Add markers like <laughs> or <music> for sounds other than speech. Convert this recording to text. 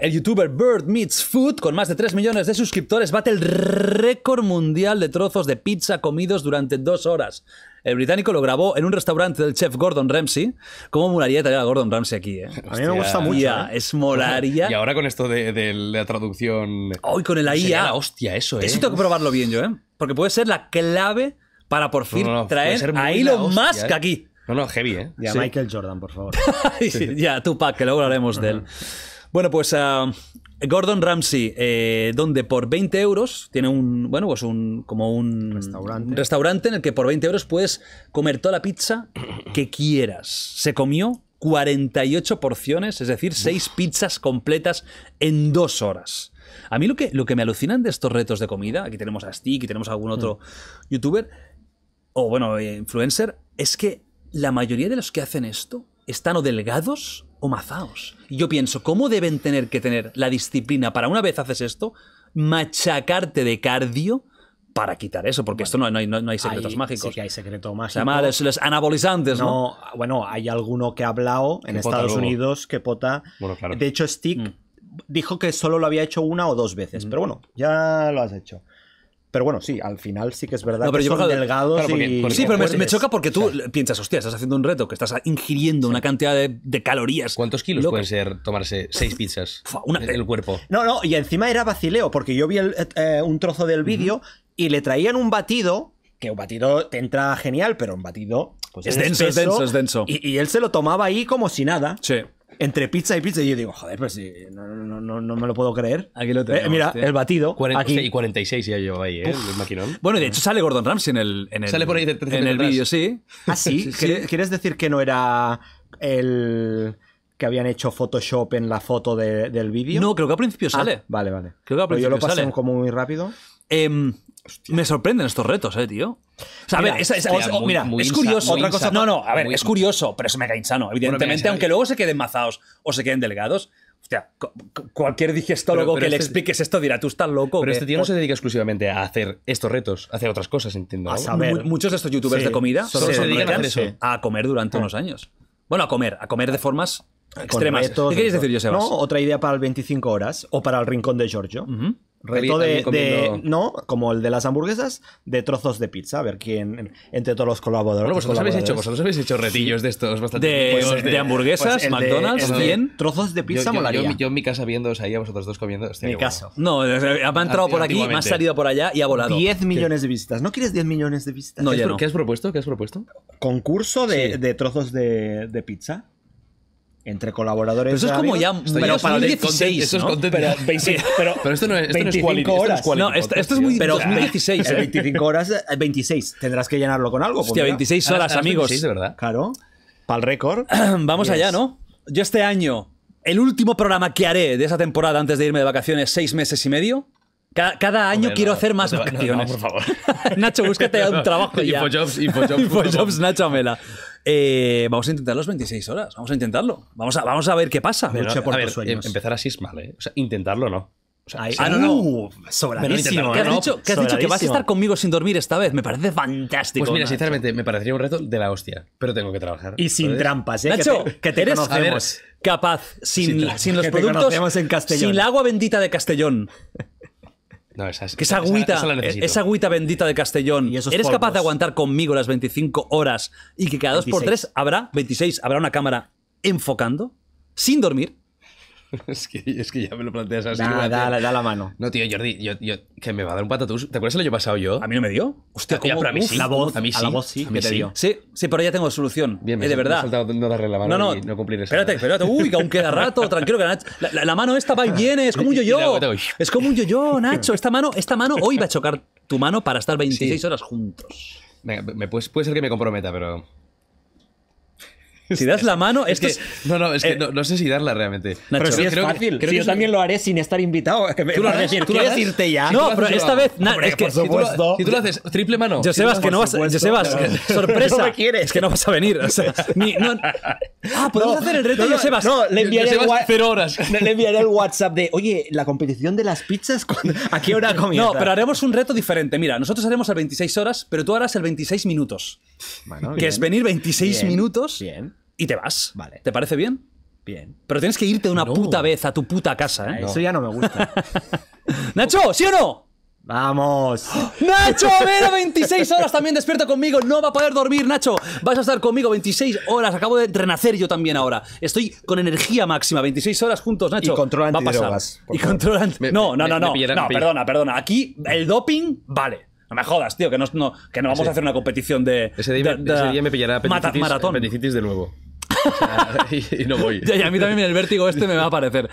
El youtuber Bird Meets Food, con más de 3 millones de suscriptores, bate el récord mundial de trozos de pizza comidos durante dos horas. El británico lo grabó en un restaurante del chef Gordon Ramsay. ¿Cómo molaría traer a Gordon Ramsay aquí? Eh? A mí me gusta mucho. ¿eh? Es molaría. <laughs> Y ahora con esto de, la traducción. Hoy con el AIA IA. La hostia, eso, ¿eh? Eso tengo que probarlo bien yo, ¿eh? Porque puede ser la clave para por fin traer a ¿eh? aquí. No, no, heavy, ¿eh? Ya, Michael Jordan, por favor. <laughs> ya, Tupac, que luego hablaremos de él. Bueno, pues ah, Gordon Ramsay, eh, donde por 20 euros tiene un, bueno, pues un, como un restaurante. restaurante en el que por 20 euros puedes comer toda la pizza que quieras. Se comió 48 porciones, es decir, 6 pizzas completas en 2 horas. A mí lo que, lo que me alucinan de estos retos de comida, aquí tenemos a Stick, y tenemos a algún otro mm. youtuber, o bueno, eh, influencer, es que la mayoría de los que hacen esto están o delgados o mazaos. Y yo pienso, ¿cómo deben tener que tener la disciplina para una vez haces esto, machacarte de cardio? para quitar eso, porque esto no, no, hay, no hay secretos mágicos. Sí que hay secretos mágico. Se los, anabolizantes, ¿no? Bueno, hay alguno que ha hablado en Estados Unidos que pota. De hecho, Stick mm. dijo que solo lo había hecho una o dos veces, mm. pero bueno, ya lo has hecho. Pero bueno, sí, al final sí que es verdad que son delgados y... sí, pero me, choca porque tú piensas, hostia, estás haciendo un reto, que estás ingiriendo una cantidad de, calorías. ¿Cuántos kilos puede pueden ser tomarse seis pizzas? <laughs> una, el cuerpo. No, no, y encima era vacileo, porque yo vi eh, eh, un trozo del vídeo y le traían un batido, que un batido te entra genial, pero un batido... Pues, es, denso, es denso, Y, y él se lo tomaba ahí como si nada. Sí entre pizza y pizza. Y yo digo, joder, pues no, no, no, no me lo puedo creer. Aquí lo eh, tengo. mira, el batido. aquí. y 46 ya llevo ahí, ¿eh? El maquinón. Bueno, de hecho sale Gordon Ramsay en el, en el, sale por ahí en el vídeo, sí. Ah, sí. ¿Quieres decir que no era el que habían hecho Photoshop en la foto del vídeo? No, creo que al principio ah, sale. vale, vale. Creo que al principio Pero yo lo pasé como muy rápido. Eh, me sorprenden estos retos, eh, tío. O sea, mira, a ver, es curioso. no, no, a ver, es curioso, pero eso me cae insano, evidentemente, aunque eh. luego se queden mazados o se queden delgados. cualquier digestólogo que le este- expliques esto dirá, tú estás loco. Pero este tío no pues se dedica exclusivamente a hacer estos retos, a hacer otras cosas, entiendo. A Muchos de estos youtubers de comida solo se, dedican a, comer durante ah. unos años. Bueno, a comer, a comer de formas extremas. ¿Qué queréis decir, Josebas? No, otra idea para el 25 horas o para el rincón de Giorgio. Reto de, No, como el de las hamburguesas, de trozos de pizza. A ver quién. Entre todos los colaboradores. vosotros, Habéis hecho, habéis hecho retillos de estos bastante. De, pues, hamburguesas, pues McDonald's, bien. Trozos de pizza yo, molaría. Yo, en mi casa viendo ahí a vosotros dos comiendo. mi caso No, me ha entrado por aquí, me ha salido por allá y ha volado. 10 millones de visitas. ¿No quieres 10 millones de visitas? No, ¿Qué, has, propuesto? ¿Qué has propuesto? Concurso de, trozos de pizza entre colaboradores. Pero eso es como ya pero para 2016, eso es pero, esto no es, esto 25 horas. Esto, no, es quality, esto, esto es muy pero 2016, 25 ¿eh? horas, 26, eh, tendrás que llenarlo con algo. Pues Hostia, 26 horas, amigos. Sí, de verdad. Claro. Para el récord. <clears throat> Vamos allá, ¿no? Yo este año, el último programa que haré de esa temporada antes de irme de vacaciones, 6 meses y medio. Cada, año quiero hacer más vacaciones. por favor. <laughs> Nacho, búscate <laughs> un trabajo ya. Infojobs, Infojobs. <laughs> Infojobs, Nacho Amela. Eh, vamos a intentar las 26 horas. Vamos a intentarlo. Vamos a, vamos a ver qué pasa. empezar a em- Empezar así es mal, ¿eh? O sea, intentarlo no. Ah, uh, sobradísimo. ¿eh? ¿Qué has, dicho, Que vas a estar conmigo sin dormir esta vez. Me parece fantástico. Pues mira, sinceramente, me parecería un reto de la hostia. Pero tengo que trabajar. Y sin trampas, ¿eh? Nacho, que que te eres capaz, sin, sin, los productos, sin la agua bendita de Castellón, no, esa es, que esa eh, agüita, bendita de Castellón. ¿Eres capaz de aguantar conmigo las 25 horas y que cada 2 por 3 habrá 26, habrá una cámara enfocando, sin dormir? <laughs> es, que, es que ya me lo planteas así. Da, da, dale la mano. No, tío, Jordi, que me va a dar un patatús. ¿Te acuerdas el he pasado yo? A mí no me dio. Hostia, ¿cómo? a mí sí. La voz, a mí sí. A sí, mí te sí. dio. Sí, sí, pero ya tengo solución. Bien, eh, de verdad. no la mano no, no, cumplir Espérate, <laughs> espérate. Uy, que aún queda rato. tranquilo, que Nacho. La, mano esta va y viene. Es como un <laughs> yo-yo. Es como un yo-yo, Nacho. Esta mano, esta mano hoy va a chocar tu mano para estar 26 horas juntos. Venga, me puede ser que me comprometa, pero... Si das la mano, es, que, No, no, es que eh, no, no, sé si darla realmente. Nacho, pero sí es fácil. creo yo también lo haré sin estar invitado. <laughs> tú lo harás, decir, ¿tú ¿quieres irte ya? No, pero esta vez. no, es que, Si, tú lo, haces triple mano. Josebas, que no vas. venir. Josebas, sebas, <laughs> <laughs> sorpresa. quieres. Es que no vas a venir. O sea, ni, no, ah, podemos hacer el reto, sebas. No, le enviaré, el horas. le enviaré el WhatsApp de, oye, la competición de las pizzas, ¿a qué hora comienza? No, pero haremos un reto diferente. Mira, nosotros haremos el 26 horas, pero tú harás el 26 minutos que es venir 26 minutos y te vas. Vale. ¿Te parece bien? Bien. Pero tienes que irte una puta vez a tu puta casa, ¿eh? Eso ya no me gusta. <laughs> ¡Nacho! ¿Sí o no? ¡Vamos! <gasps> ¡Nacho! ¡Mira, 26 horas también despierto conmigo! ¡No va a poder dormir, Nacho! Vas a estar conmigo 26 horas. Acabo de renacer yo también ahora. Estoy con energía máxima. 26 horas juntos, Nacho. Y controlan Y controlan... No, no, no, no. no, perdona, perdona. Aquí el doping, vale. No me jodas, tío, que no, que vamos a hacer una competición de. Ese día, me pillará apendicitis, maratón. de nuevo. <laughs> y, no voy. Ya, a mí también el vértigo este me va a aparecer.